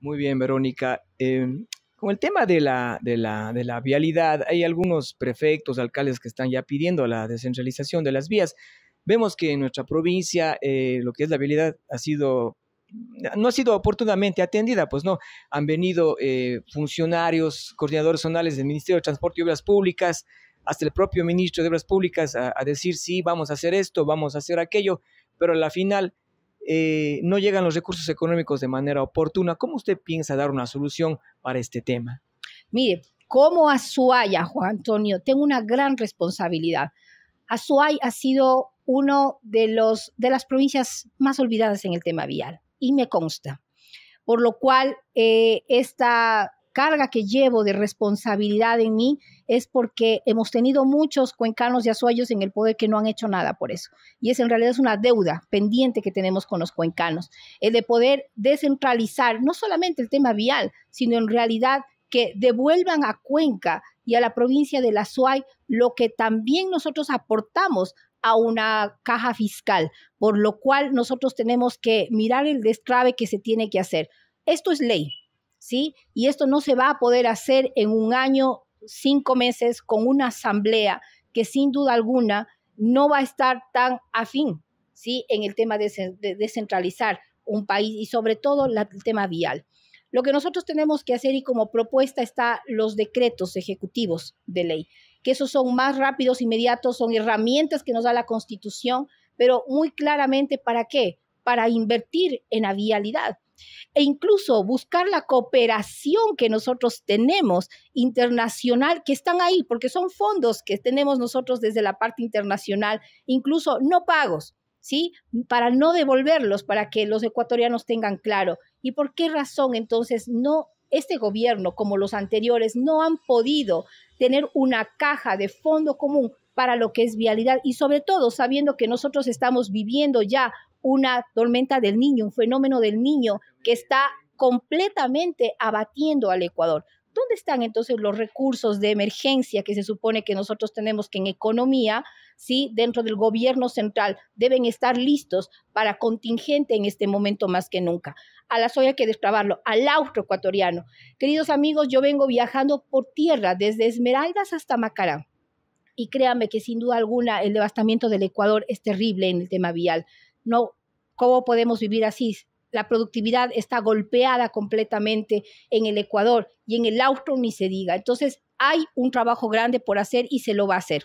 Muy bien, Verónica. Em, con el tema de la, de, la, vialidad, hay algunos prefectos, alcaldes que están ya pidiendo la descentralización de las vías. Vemos que en nuestra provincia eh, lo que es la vialidad ha sido no ha sido oportunamente atendida, pues no, han venido eh, funcionarios, coordinadores zonales del Ministerio de Transporte y Obras Públicas, hasta el propio ministro de Obras Públicas a, decir, sí, vamos a hacer esto, vamos a hacer aquello, pero a la final eh, no llegan los recursos económicos de manera oportuna. ¿Cómo usted piensa dar una solución para este tema? Mire, como Azuaya, Juan Antonio, tengo una gran responsabilidad. Azuay ha sido uno de, los, de las provincias más olvidadas en el tema vial y me consta. Por lo cual, eh, esta carga que llevo de responsabilidad en mí es porque hemos tenido muchos cuencanos y azuayos en el poder que no han hecho nada por eso. Y es en realidad es una deuda pendiente que tenemos con los cuencanos, el de poder descentralizar no solamente el tema vial, sino en realidad que devuelvan a Cuenca y a la provincia de la Suay lo que también nosotros aportamos a una caja fiscal, por lo cual nosotros tenemos que mirar el destrave que se tiene que hacer. Esto es ley, y esto no se va a poder hacer en un año, cinco meses, con una asamblea que sin duda alguna no va a estar tan afín, ¿sí? En el tema de, descentralizar un país y sobre todo el tema vial. Lo que nosotros tenemos que hacer y como propuesta está los decretos ejecutivos de ley, que esos son más rápidos, inmediatos, son herramientas que nos da la Constitución, pero muy claramente para qué? Para invertir en la vialidad e incluso buscar la cooperación que nosotros tenemos internacional, que están ahí, porque son fondos que tenemos nosotros desde la parte internacional, incluso no pagos, ¿sí? Para no devolverlos, para que los ecuatorianos tengan claro. ¿Y por qué razón entonces no este gobierno, como los anteriores, no han podido tener una caja de fondo común para lo que es vialidad y sobre todo sabiendo que nosotros estamos viviendo ya una tormenta del niño, un fenómeno del niño que está completamente abatiendo al Ecuador. ¿Dónde están entonces los recursos de emergencia que se supone que nosotros tenemos que en economía, sí, dentro del gobierno central deben estar listos para contingente en este momento más que nunca? A la soya que destrabarlo, al austro ecuatoriano. Queridos amigos, yo vengo viajando por tierra desde Esmeraldas hasta Macará. Y créanme que sin duda alguna el devastamiento del Ecuador es terrible en el tema vial no, ¿cómo podemos vivir así? La productividad está golpeada completamente en el Ecuador y en el Austro ni se diga. Entonces, hay un trabajo grande por hacer y se lo va a hacer.